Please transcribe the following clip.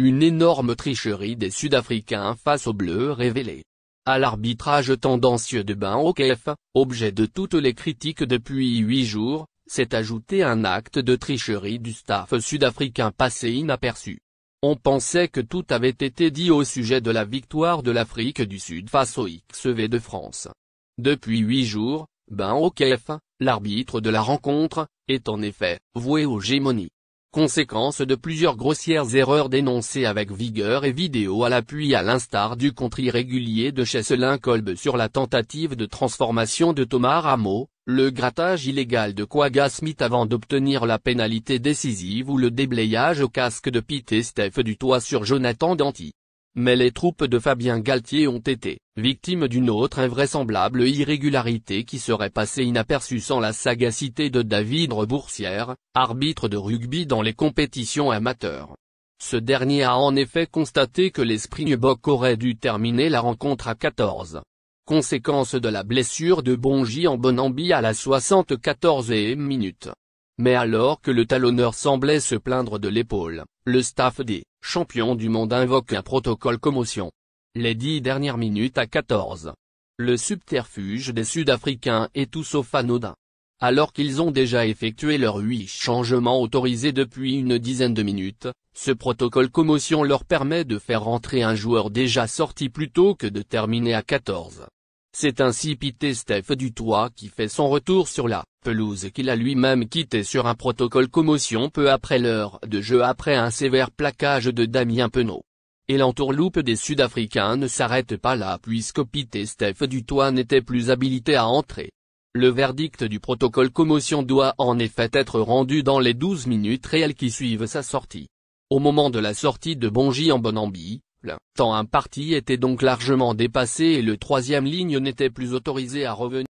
Une énorme tricherie des Sud-Africains face aux Bleus révélée. À l'arbitrage tendancieux de Bain kef objet de toutes les critiques depuis huit jours, s'est ajouté un acte de tricherie du staff sud-africain passé inaperçu. On pensait que tout avait été dit au sujet de la victoire de l'Afrique du Sud face au XV de France. Depuis huit jours, Ben Okef, l'arbitre de la rencontre, est en effet voué aux gémonies conséquence de plusieurs grossières erreurs dénoncées avec vigueur et vidéo à l'appui à l'instar du contre irrégulier de Chesselin-Kolb sur la tentative de transformation de Thomas Rameau, le grattage illégal de Quagga Smith avant d'obtenir la pénalité décisive ou le déblayage au casque de Pete Steph du toit sur Jonathan Danti. Mais les troupes de Fabien Galtier ont été, victimes d'une autre invraisemblable irrégularité qui serait passée inaperçue sans la sagacité de David Reboursière, arbitre de rugby dans les compétitions amateurs. Ce dernier a en effet constaté que les Springboks auraient dû terminer la rencontre à 14. Conséquence de la blessure de Bongi en Bonambi à la 74e minute. Mais alors que le talonneur semblait se plaindre de l'épaule, le staff dit champion du monde invoque un protocole commotion. Les dix dernières minutes à 14. Le subterfuge des Sud-Africains est tout sauf anodin. Alors qu'ils ont déjà effectué leurs huit changements autorisés depuis une dizaine de minutes, ce protocole commotion leur permet de faire rentrer un joueur déjà sorti plutôt que de terminer à 14. C'est ainsi Pité Steph Dutoit qui fait son retour sur la pelouse qu'il a lui-même quitté sur un protocole commotion peu après l'heure de jeu après un sévère plaquage de Damien Penaud. Et l'entourloupe des Sud-Africains ne s'arrête pas là puisque Pité Steph Dutoit n'était plus habilité à entrer. Le verdict du protocole commotion doit en effet être rendu dans les 12 minutes réelles qui suivent sa sortie. Au moment de la sortie de Bonji en Bonambi, Tant temps parti était donc largement dépassé et le troisième ligne n'était plus autorisé à revenir.